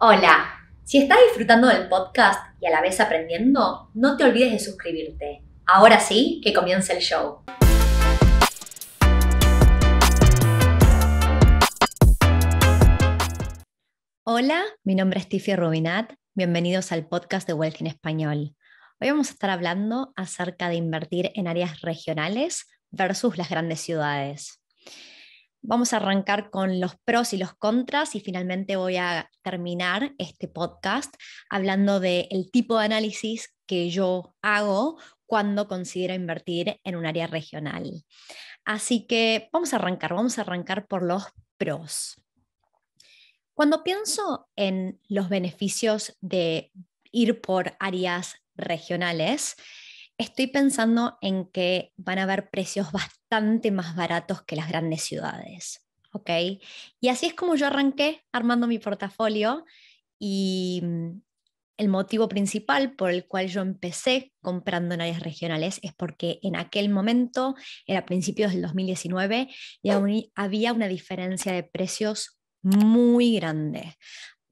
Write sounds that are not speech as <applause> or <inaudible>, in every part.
Hola, si estás disfrutando del podcast y a la vez aprendiendo, no te olvides de suscribirte. Ahora sí, que comience el show. Hola, mi nombre es Tiffy Rubinat. Bienvenidos al podcast de Wealth en Español. Hoy vamos a estar hablando acerca de invertir en áreas regionales versus las grandes ciudades. Vamos a arrancar con los pros y los contras y finalmente voy a terminar este podcast hablando del tipo de análisis que yo hago cuando considero invertir en un área regional. Así que vamos a arrancar, vamos a arrancar por los pros. Cuando pienso en los beneficios de ir por áreas regionales, estoy pensando en que van a haber precios bastante más baratos que las grandes ciudades. Y así es como yo arranqué armando mi portafolio y mm, el motivo principal por el cual yo empecé comprando en áreas regionales es porque en aquel momento, era principios del 2019, y había una diferencia de precios muy grande.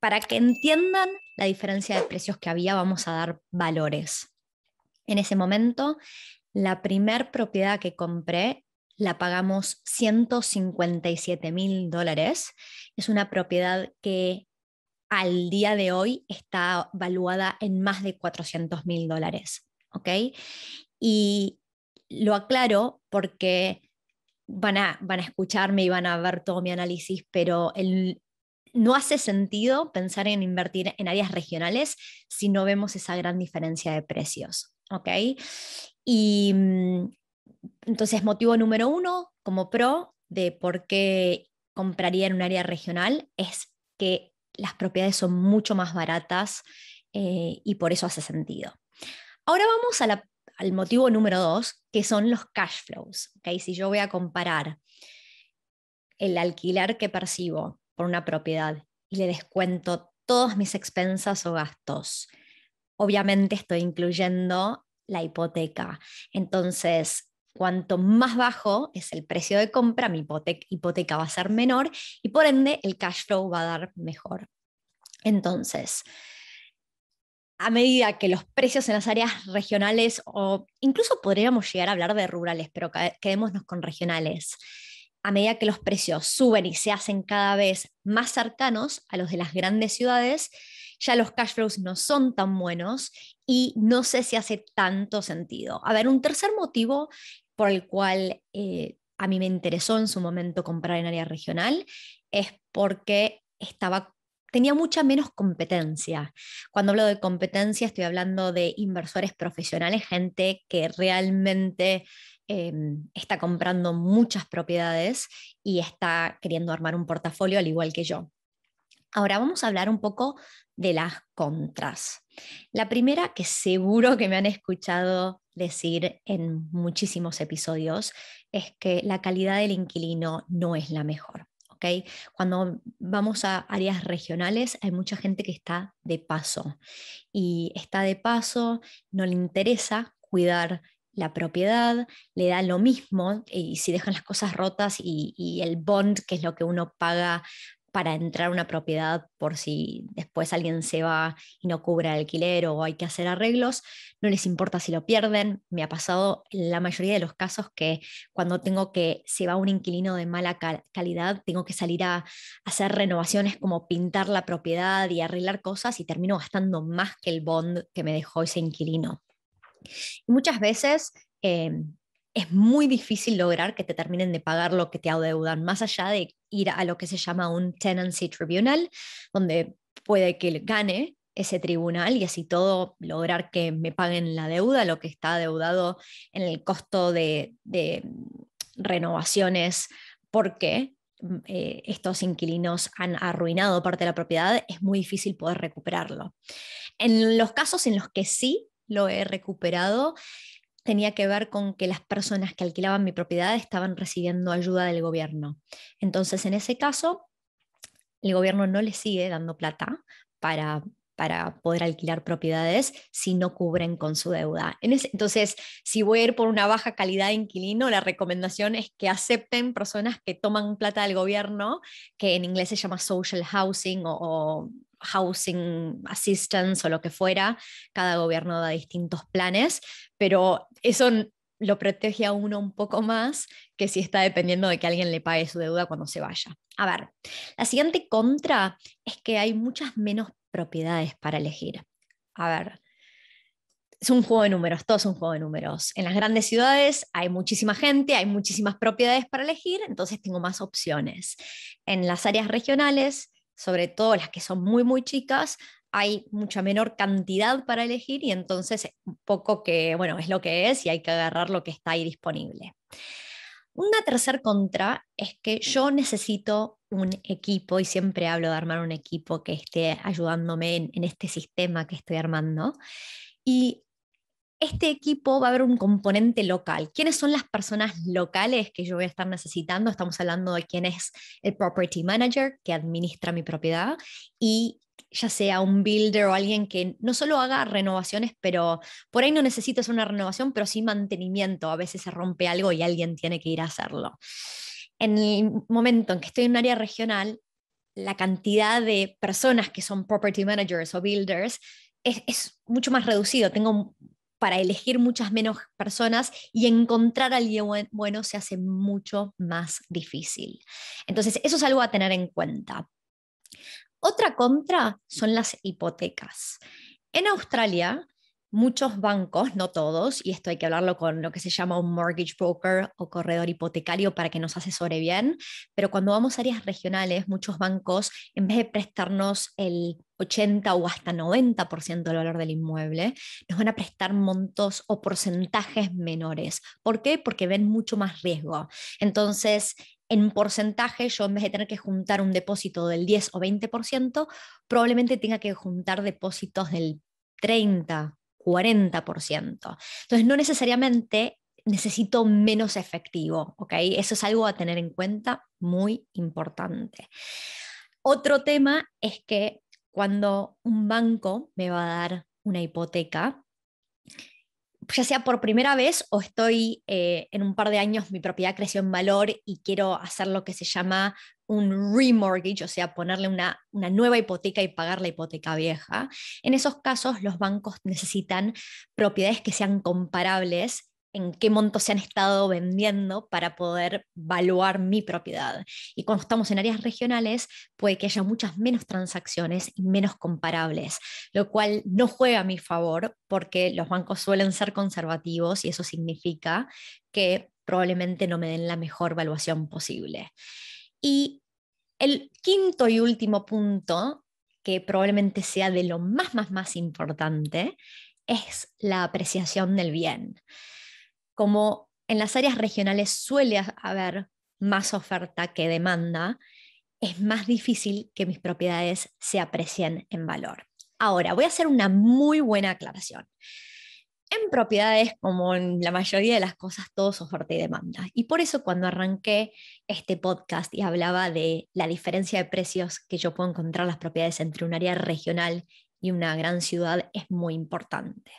Para que entiendan la diferencia de precios que había, vamos a dar valores. En ese momento, la primer propiedad que compré la pagamos 157 mil dólares. Es una propiedad que al día de hoy está valuada en más de 400 mil dólares. Y lo aclaro porque van a, van a escucharme y van a ver todo mi análisis, pero no hace sentido pensar en invertir en áreas regionales si no vemos esa gran diferencia de precios. ¿ok? Y mm, entonces, motivo número uno como pro de por qué compraría en un área regional es que las propiedades son mucho más baratas eh, y por eso hace sentido. Ahora vamos al motivo número dos, que son los cash flows. Si yo voy a comparar el alquiler que percibo por una propiedad y le descuento todas mis expensas o gastos obviamente estoy incluyendo la hipoteca. Entonces, cuanto más bajo es el precio de compra, mi hipoteca, va a ser menor y por ende el cash flow va a dar mejor. Entonces, a medida que los precios en las áreas regionales o incluso podríamos llegar a hablar de rurales, pero quedémonos con regionales, a medida que los precios suben y se hacen cada vez más cercanos a los de las grandes ciudades, ya los cash flows no son tan buenos y no sé si hace tanto sentido. A ver, un tercer motivo por el cual eh, a mí me interesó en su momento comprar en área regional es porque estaba tenía mucha menos competencia. Cuando hablo de competencia estoy hablando de inversores profesionales, gente que realmente em, está comprando muchas propiedades y está queriendo armar un portafolio al igual que yo. Ahora vamos a hablar un poco de las contras. La primera que seguro que me han escuchado decir en muchísimos episodios es que la calidad del inquilino no es la mejor. ¿okay? Cuando vamos a áreas regionales hay mucha gente que está de paso y está de paso, no le interesa cuidar la propiedad, le da lo mismo, y si dejan las cosas rotas y, y, el bond, que es lo que uno paga para entrar a una propiedad por si después alguien se va y no cubre el alquiler o hay que hacer arreglos, no les importa si lo pierden. Me ha pasado en la mayoría de los casos que cuando tengo que, se va un inquilino de mala calidad, tengo que salir a hacer renovaciones como pintar la propiedad y arreglar cosas y termino gastando más que el bond que me dejó ese inquilino. Y muchas veces eh, es muy difícil lograr que te terminen de pagar lo que te adeudan, más allá de ir a lo que se llama un tenancy tribunal, donde puede que gane ese tribunal y así todo lograr que me paguen la deuda, lo que está adeudado en el costo de, renovaciones, porque mm, eh, estos inquilinos han arruinado parte de la propiedad, es muy difícil poder recuperarlo. En los casos en los que sí lo he recuperado, tenía que ver con que las personas que alquilaban mi propiedad estaban recibiendo ayuda del gobierno. Entonces, en ese caso, el gobierno no le sigue dando plata para, para poder alquilar propiedades si no cubren con su deuda. entonces, si voy a ir por una baja calidad de inquilino, la recomendación es que acepten personas que toman plata del gobierno, que en inglés se llama social housing o housing assistance o lo que fuera. Cada gobierno da distintos planes, pero eso lo protege a uno un poco más que si está dependiendo de que alguien le pague su deuda cuando se vaya. A ver, la siguiente contra es que hay muchas menos propiedades para elegir. A ver, es un juego de números, todo es un juego de números. En las grandes ciudades hay muchísima gente, hay muchísimas propiedades para elegir, entonces tengo más opciones. En las áreas regionales sobre todo las que son muy, muy chicas, hay mucha menor cantidad para elegir y entonces un poco que, bueno, es lo que es y hay que agarrar lo que está ahí disponible. Una tercer contra es que yo necesito un equipo y siempre hablo de armar un equipo que esté ayudándome en, en este sistema que estoy armando. Y este equipo va a haber un componente local. ¿Quiénes son las personas locales que yo voy a estar necesitando? Estamos hablando de quién es el property manager que administra mi propiedad y ya sea un builder o alguien que no solo haga renovaciones, pero por ahí no necesitas una renovación, pero sí mantenimiento. A veces se rompe algo y alguien tiene que ir a hacerlo. En el momento en que estoy en un área regional, la cantidad de personas que son property managers o builders es, mucho más reducido. Tengo para elegir muchas menos personas y encontrar a alguien bueno se hace mucho más difícil. Entonces, eso es algo a tener en cuenta. Otra contra son las hipotecas. En Australia, muchos bancos, no todos, y esto hay que hablarlo con lo que se llama un mortgage broker o corredor hipotecario para que nos asesore bien, pero cuando vamos a áreas regionales, muchos bancos, en vez de prestarnos el 80 o hasta 90% del valor del inmueble, nos van a prestar montos o porcentajes menores. ¿Por qué? Porque ven mucho más riesgo. Entonces, en porcentaje, yo en vez de tener que juntar un depósito del 10 o 20%, probablemente tenga que juntar depósitos del 30, 40%. Entonces, no necesariamente necesito menos efectivo, ¿ok? Eso es algo a tener en cuenta muy importante. Otro tema es que cuando un banco me va a dar una hipoteca, ya sea por primera vez o estoy eh, en un par de años, mi propiedad creció en valor y quiero hacer lo que se llama un remortgage, o sea, ponerle una nueva hipoteca y pagar la hipoteca vieja. En esos casos, los bancos necesitan propiedades que sean comparables en qué monto se han estado vendiendo para poder evaluar mi propiedad. Y cuando estamos en áreas regionales, puede que haya muchas menos transacciones y menos comparables, lo cual no juega a mi favor porque los bancos suelen ser conservativos y eso significa que probablemente no me den la mejor valuación posible. Y el quinto y último punto, que probablemente sea de lo más, más, más importante, es la apreciación del bien como en las áreas regionales suele haber más oferta que demanda, es más difícil que mis propiedades se aprecien en valor. Ahora, voy a hacer una muy buena aclaración. En propiedades, como en la mayoría de las cosas, todo es oferta y demanda. Y por eso cuando arranqué este podcast y hablaba de la diferencia de precios que yo puedo encontrar las propiedades entre un área regional y una gran ciudad, es muy importante.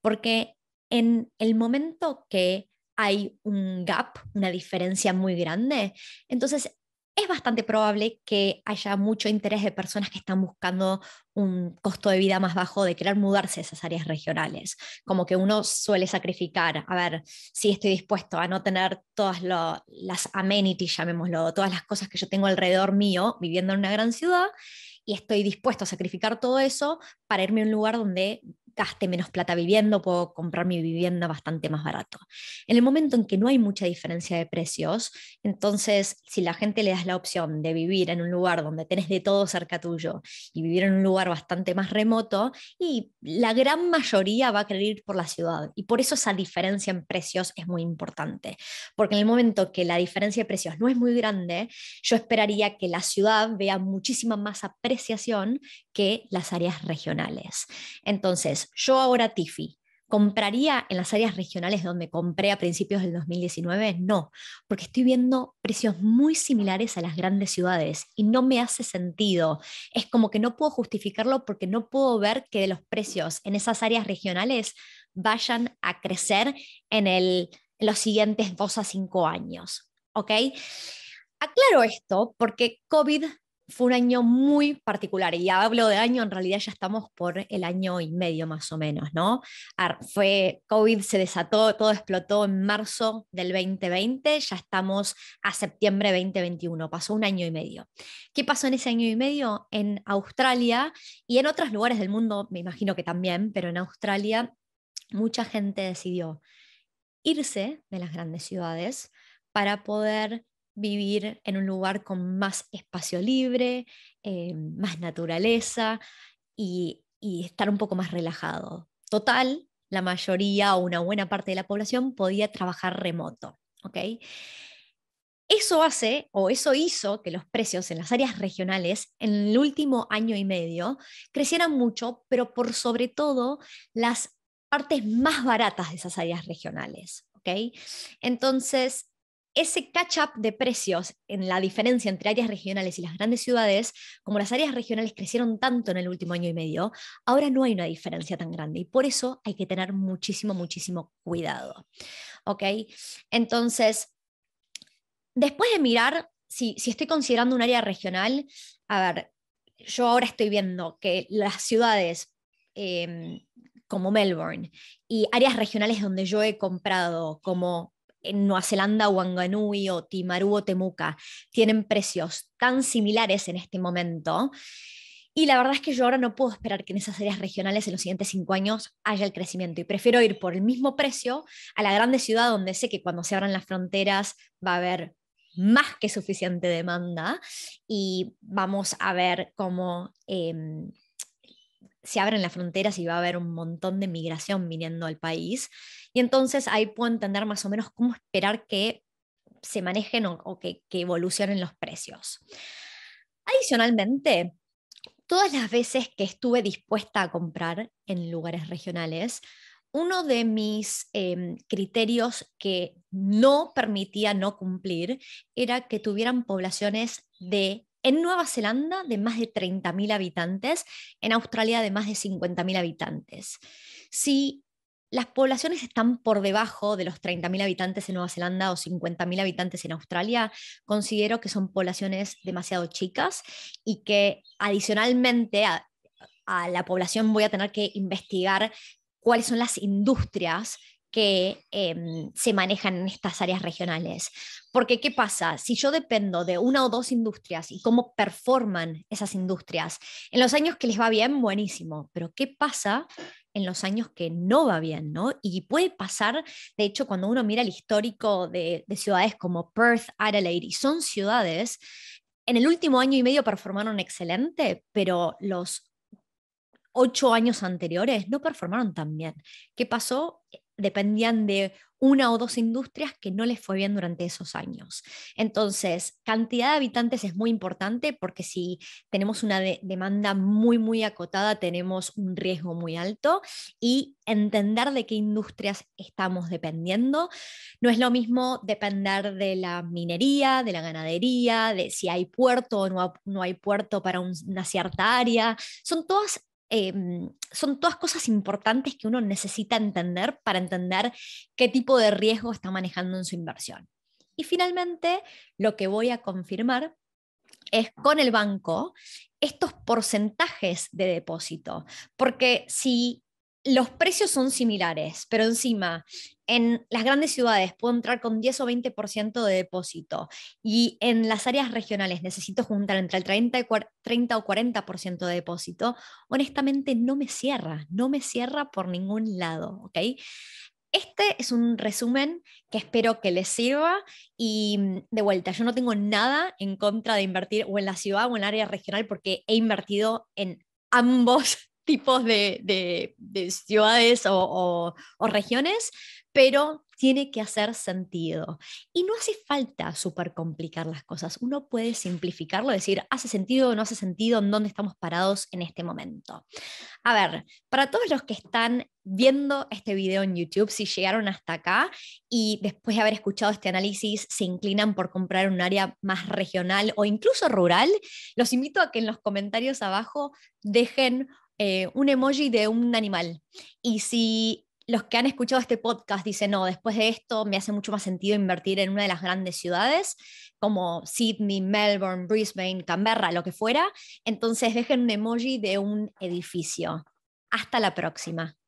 Porque en el momento que hay un gap, una diferencia muy grande, entonces es bastante probable que haya mucho interés de personas que están buscando un costo de vida más bajo de querer mudarse a esas áreas regionales. Como que uno suele sacrificar, a ver, si estoy dispuesto a no tener todas las amenities, llamémoslo, todas las cosas que yo tengo alrededor mío viviendo en una gran ciudad, y estoy dispuesto a sacrificar todo eso para irme a un lugar donde gaste menos plata viviendo, puedo comprar mi vivienda bastante más barato. En el momento en que no hay mucha diferencia de precios, entonces si la gente le das la opción de vivir en un lugar donde tenés de todo cerca tuyo y vivir en un lugar bastante más remoto, y la gran mayoría va a querer ir por la ciudad. Y por eso esa diferencia en precios es muy importante, porque en el momento que la diferencia de precios no es muy grande, yo esperaría que la ciudad vea muchísima más apreciación que las áreas regionales. Entonces, yo ahora Tifi, ¿compraría en las áreas regionales donde compré a principios del 2019? No, porque estoy viendo precios muy similares a las grandes ciudades y no me hace sentido. Es como que no puedo justificarlo porque no puedo ver que los precios en esas áreas regionales vayan a crecer en, el, los siguientes dos a cinco años. ¿Ok? Aclaro esto porque COVID fue un año muy particular, y hablo de año, en realidad ya estamos por el año y medio más o menos, ¿no? Fue COVID, se desató, todo explotó en marzo del 2020, ya estamos a septiembre 2021, pasó un año y medio. ¿Qué pasó en ese año y medio? En Australia y en otros lugares del mundo, me imagino que también, pero en Australia mucha gente decidió irse de las grandes ciudades para poder vivir en un lugar con más espacio libre, eh, más naturaleza y, estar un poco más relajado. Total, la mayoría o una buena parte de la población podía trabajar remoto. ¿okay? Eso hace o eso hizo que los precios en las áreas regionales en el último año y medio crecieran mucho, pero por sobre todo las partes más baratas de esas áreas regionales. ¿okay? Entonces, ese catch-up de precios en la diferencia entre áreas regionales y las grandes ciudades, como las áreas regionales crecieron tanto en el último año y medio, ahora no hay una diferencia tan grande y por eso hay que tener muchísimo, muchísimo cuidado. ¿Ok? Entonces, después de mirar si, estoy considerando un área regional, a ver, yo ahora estoy viendo que las ciudades... Em, como Melbourne y áreas regionales donde yo he comprado como en Nueva Zelanda, Wanganui o Timaru o Temuca, tienen precios tan similares en este momento. Y la verdad es que yo ahora no puedo esperar que en esas áreas regionales en los siguientes cinco años haya el crecimiento y prefiero ir por el mismo precio a la grande ciudad donde sé que cuando se abran las fronteras va a haber más que suficiente demanda y vamos a ver cómo em, se abren las fronteras y va a haber un montón de migración viniendo al país. Y entonces ahí puedo entender más o menos cómo esperar que se manejen o, que, evolucionen los precios. Adicionalmente, todas las veces que estuve dispuesta a comprar en lugares regionales, uno de mis em, criterios que no permitía no cumplir era que tuvieran poblaciones de en Nueva Zelanda de más de 30.000 habitantes, en Australia de más de 50.000 habitantes. Si las poblaciones están por debajo de los 30.000 habitantes en Nueva Zelanda o 50.000 habitantes en Australia, considero que son poblaciones demasiado chicas y que adicionalmente a, a la población voy a tener que investigar cuáles son las industrias que em, se manejan en estas áreas regionales. Porque, ¿qué pasa? Si yo dependo de una o dos industrias y cómo performan esas industrias, en los años que les va bien, buenísimo, pero ¿qué pasa en los años que no va bien, ¿no? Y puede pasar, de hecho, cuando uno mira el histórico de, de, ciudades como Perth, Adelaide, y son ciudades, en el último año y medio performaron excelente, pero los ocho años anteriores no performaron tan bien. ¿Qué pasó? dependían de una o dos industrias que no les fue bien durante esos años. Entonces, cantidad de habitantes es muy importante porque si tenemos una demanda muy, muy acotada, tenemos un riesgo muy alto y entender de qué industrias estamos dependiendo. No es lo mismo depender de la minería, de la ganadería, de si hay puerto o no, hay puerto para una cierta área. Son todas Em, son todas cosas importantes que uno necesita entender para entender qué tipo de riesgo está manejando en su inversión. Y finalmente, lo que voy a confirmar es con el banco estos porcentajes de depósito, porque si los precios son similares, pero encima en las grandes ciudades puedo entrar con 10 o 20% de depósito y en las áreas regionales necesito juntar entre el 30, y o 40% de depósito, honestamente no me cierra, no me cierra por ningún lado, Okay, Este es un resumen que espero que les sirva y mm, de vuelta, yo no tengo nada en contra de invertir o en la ciudad o en el área regional porque he invertido en ambos <laughs> tipos de, ciudades o regiones, pero tiene que hacer sentido. Y no hace falta súper complicar las cosas, uno puede simplificarlo, decir, hace sentido o no hace sentido en dónde estamos parados en este momento. A ver, para todos los que están viendo este video en YouTube, si llegaron hasta acá y después de haber escuchado este análisis se inclinan por comprar un área más regional o incluso rural, los invito a que en los comentarios abajo dejen eh, un emoji de un animal. Y si los que han escuchado este podcast dicen, no, después de esto me hace mucho más sentido invertir en una de las grandes ciudades, como Sydney, Melbourne, Brisbane, Canberra, lo que fuera. Entonces dejen un emoji de un edificio. Hasta la próxima.